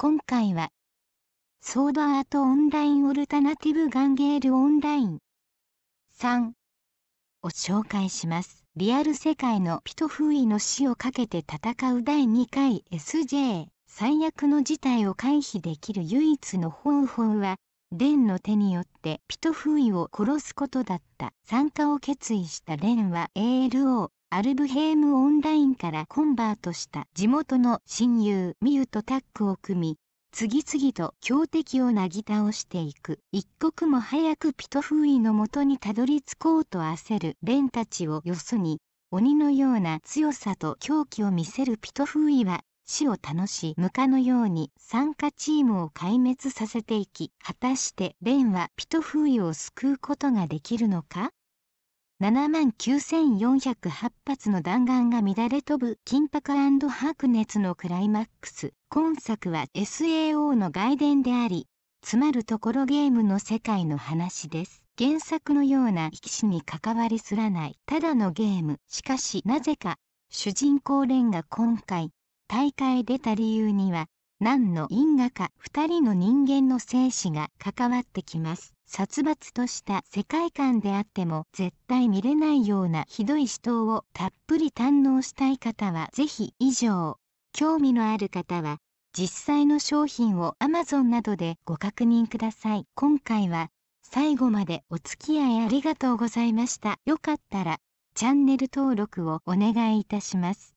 今回は、ソードアートオンラインオルタナティブガンゲールオンライン3を紹介します。リアル世界のピトフーイの死をかけて戦う第2回 SJ 最悪の事態を回避できる唯一の方法は、レンの手によってピトフーイを殺すことだった。参加を決意したレンは ALO アルブヘームオンラインからコンバートした地元の親友ミユとタッグを組み、次々と強敵をなぎ倒していく。一刻も早くピトフーイのもとにたどり着こうと焦るレンたちをよそに、鬼のような強さと狂気を見せるピトフーイは、死を楽しムカのように参加チームを壊滅させていき、果たしてレンはピトフーイを救うことができるのか7万9408発の弾丸が乱れ飛ぶ緊迫白熱のクライマックス今作は SAO の外伝であり詰まるところゲームの世界の話です原作のような生き死に関わりすらないただのゲームしかしなぜか主人公レンが今回大会出た理由には何の因果か2人の人間の生死が関わってきます殺伐とした世界観であっても絶対見れないようなひどい死闘をたっぷり堪能したい方はぜひ以上興味のある方は実際の商品を Amazon などでご確認ください今回は最後までお付き合いありがとうございましたよかったらチャンネル登録をお願いいたします